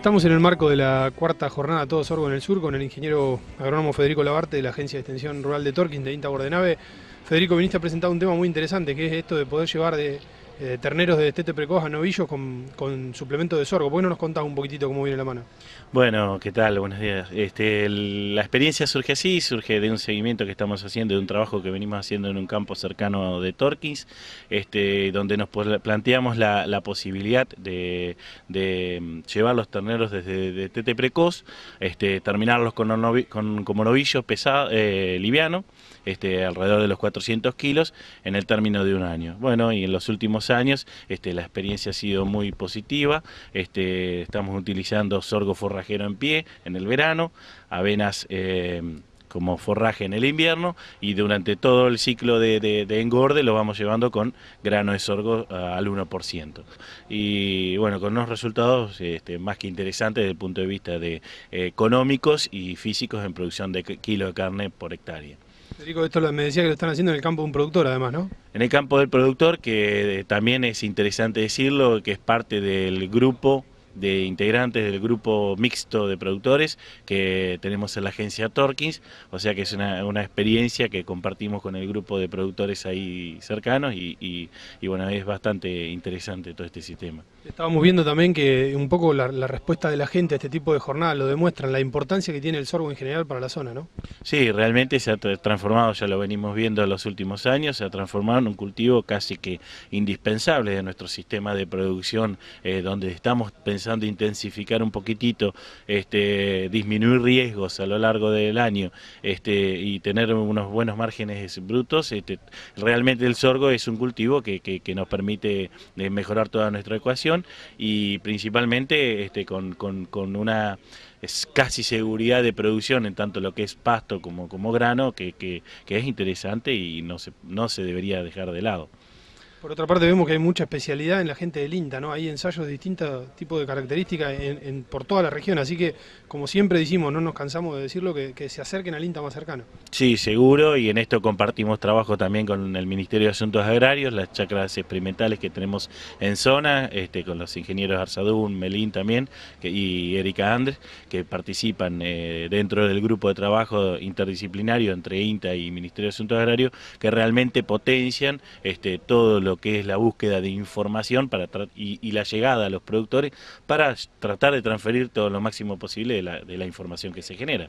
Estamos en el marco de la cuarta jornada Todo Sorgo en el Sur con el ingeniero agrónomo Federico Labarte de la Agencia de Extensión Rural de Torquín de INTA Nave. Federico, viniste a presentar un tema muy interesante que es esto de poder llevar de eh, terneros de tete precoz a novillos con, con, suplemento de sorgo. ¿Por no nos contás un poquitito cómo viene la mano? Bueno, ¿qué tal? Buenos días. Este, la experiencia surge así, surge de un seguimiento que estamos haciendo, de un trabajo que venimos haciendo en un campo cercano de Torquins, este, donde nos planteamos la, posibilidad de, mm, llevar los terneros desde tete precoz, este, terminarlos con, como novillos pesado, eh, liviano, este, alrededor de los 400 kilos, en el término de un año. Bueno, y en los últimos años. Este, la experiencia ha sido muy positiva. Este, estamos utilizando sorgo forrajero en pie en el verano, avenas... Em, como forraje en el invierno y durante todo el ciclo de, engorde lo vamos llevando con grano de sorgo ah, al 1%. Y bueno, con unos resultados este, más que interesantes desde el punto de vista de eh, económicos y físicos en producción de kilo de carne por hectárea esto me decía que lo están haciendo en el campo de un productor además, ¿no? En el campo del productor, que eh, también es interesante decirlo, que es parte del grupo de integrantes del grupo mixto de productores que tenemos en la agencia Torkins, o sea que es una, experiencia que compartimos con el grupo de productores ahí cercanos y, y bueno, es bastante interesante todo este sistema. Estábamos viendo también que un poco la, respuesta de la gente a este tipo de jornada lo demuestran, la importancia que tiene el sorgo en general para la zona, ¿no? Sí, realmente se ha transformado, ya lo venimos viendo en los últimos años, se ha transformado en un cultivo casi que indispensable de nuestro sistema de producción, eh, donde estamos pensando intensificar un poquitito, este, disminuir riesgos a lo largo del año este, y tener unos buenos márgenes brutos. Este, realmente el sorgo es un cultivo que nos permite eh, mejorar toda nuestra ecuación y principalmente este, con, una casi seguridad de producción en tanto lo que es pasto como, grano, que, que, que es interesante y no se, no se debería dejar de lado. Por otra parte vemos que hay mucha especialidad en la gente del INTA, ¿no? Hay ensayos de distintos tipos de características por toda la región, así que como siempre decimos, no nos cansamos de decirlo, que, se acerquen al INTA más cercano. Sí, seguro, y en esto compartimos trabajo también con el Ministerio de Asuntos Agrarios, las chacras experimentales que tenemos en zona, este, con los ingenieros Arzadún, Melín también, y Erika Andrés que participan eh, dentro del grupo de trabajo interdisciplinario entre INTA y Ministerio de Asuntos Agrarios, que realmente potencian este, todo lo lo que es la búsqueda de información para y, la llegada a los productores para tratar de transferir todo lo máximo posible de la información que se genera.